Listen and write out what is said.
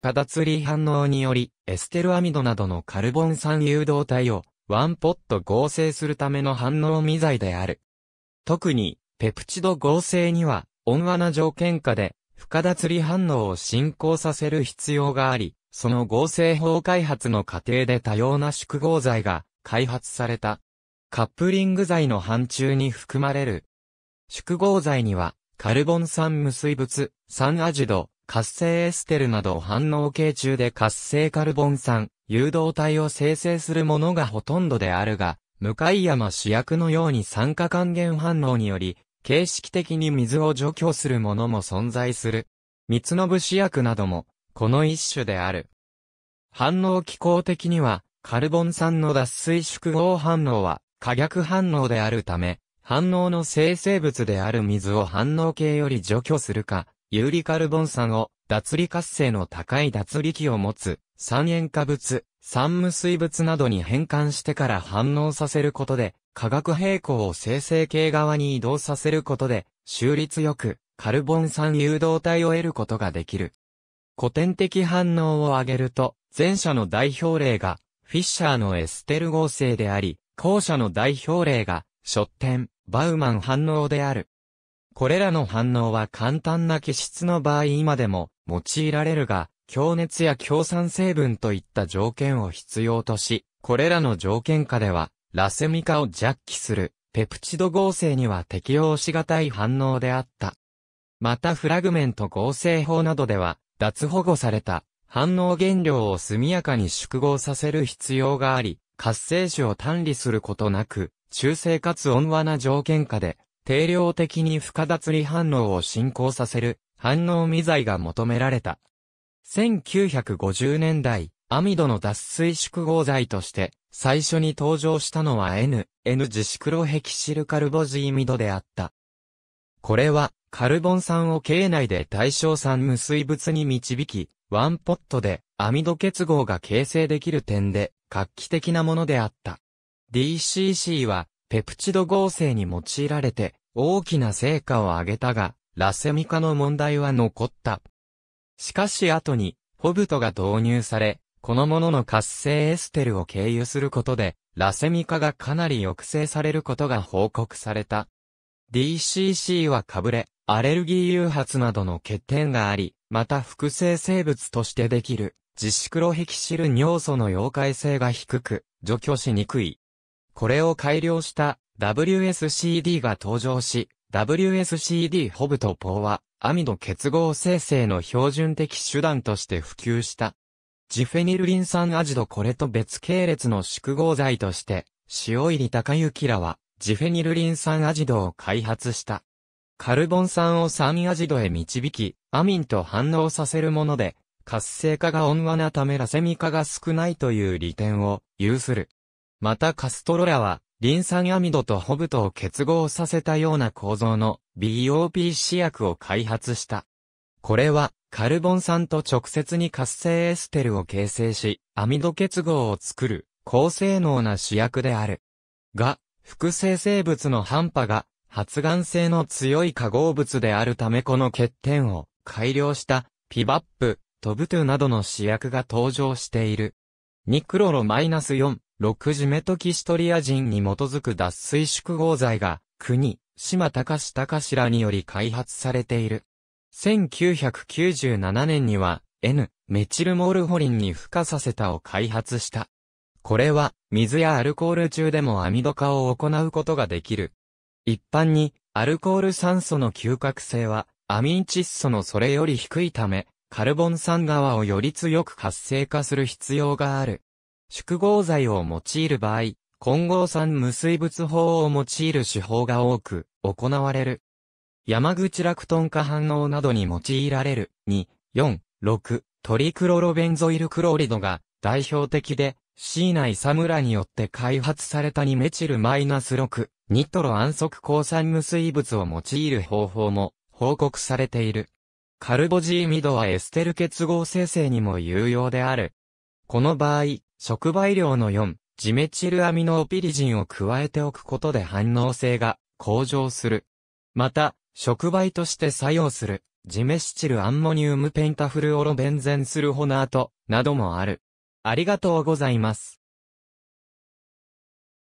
パダツリ反応により、エステルアミドなどのカルボン酸誘導体をワンポット合成するための反応未剤である。特に、ペプチド合成には、温和な条件下で、不可脱離反応を進行させる必要があり、その合成法開発の過程で多様な縮合剤が開発された。カップリング剤の範疇に含まれる。縮合剤には、カルボン酸無水物、酸アジド、活性エステルなど反応系中で活性カルボン酸、誘導体を生成するものがほとんどであるが、向山主役のように酸化還元反応により、形式的に水を除去するものも存在する。三つの部主薬なども、この一種である。反応機構的には、カルボン酸の脱水縮合反応は、化学反応であるため、反応の生成物である水を反応系より除去するか、有利カルボン酸を、脱離活性の高い脱離器を持つ、酸塩化物、酸無水物などに変換してから反応させることで、化学平衡を生成系側に移動させることで、収率よく、カルボン酸誘導体を得ることができる。古典的反応を挙げると、前者の代表例が、フィッシャーのエステル合成であり、後者の代表例が、ショッテン、バウマン反応である。これらの反応は簡単な気質の場合今でも用いられるが、強熱や強酸成分といった条件を必要とし、これらの条件下では、ラセミカを弱気する、ペプチド合成には適用し難い反応であった。またフラグメント合成法などでは、脱保護された反応原料を速やかに縮合させる必要があり、活性種を単理することなく、中性かつ温和な条件下で、定量的に不可脱離反応を進行させる反応未剤が求められた。1950年代、アミドの脱水縮合剤として最初に登場したのは N、N ジシクロヘキシルカルボジーミドであった。これはカルボン酸を経内で対象酸無水物に導き、ワンポットでアミド結合が形成できる点で画期的なものであった。DCC はペプチド合成に用いられて大きな成果を上げたが、ラセミカの問題は残った。しかし後に、ホブトが導入され、このものの活性エステルを経由することで、ラセミカがかなり抑制されることが報告された。DCC はかぶれ、アレルギー誘発などの欠点があり、また複製生物としてできる、ジシクロヘキシル尿素の溶解性が低く、除去しにくい。これを改良した WSCD が登場し、WSCD ホブとポーは、アミド結合生成の標準的手段として普及した。ジフェニルリン酸アジドこれと別系列の縮合剤として、塩入り高雪らは、ジフェニルリン酸アジドを開発した。カルボン酸を酸アジドへ導き、アミンと反応させるもので、活性化が温和なためラセミ化が少ないという利点を有する。またカストロラは、リン酸アミドとホブトを結合させたような構造の BOP 試薬を開発した。これは、カルボン酸と直接に活性エステルを形成し、アミド結合を作る、高性能な試薬である。が、複製生物の半端が、発がん性の強い化合物であるためこの欠点を改良したピバップ、トブトゥなどの試薬が登場している。ニクロロマイナス -4 6ジメトキシトリア人に基づく脱水縮合剤が、国、島高志高志らにより開発されている。1997年には、N、メチルモールホリンに付加させたを開発した。これは、水やアルコール中でもアミド化を行うことができる。一般に、アルコール酸素の嗅覚性は、アミン窒素のそれより低いため、カルボン酸側をより強く活性化する必要がある。縮合剤を用いる場合、混合酸無水物法を用いる手法が多く、行われる。山口ラクトン化反応などに用いられる、2、4、6、トリクロロベンゾイルクロリドが代表的で、C 内サムラによって開発されたニメチルマイナス6、ニトロ安息抗酸無水物を用いる方法も報告されている。カルボジーミドはエステル結合生成にも有用である。この場合、触媒量の4、ジメチルアミノオピリジンを加えておくことで反応性が向上する。また、触媒として作用する、ジメシチルアンモニウムペンタフルオロベンゼンスルホナート、などもある。ありがとうございます。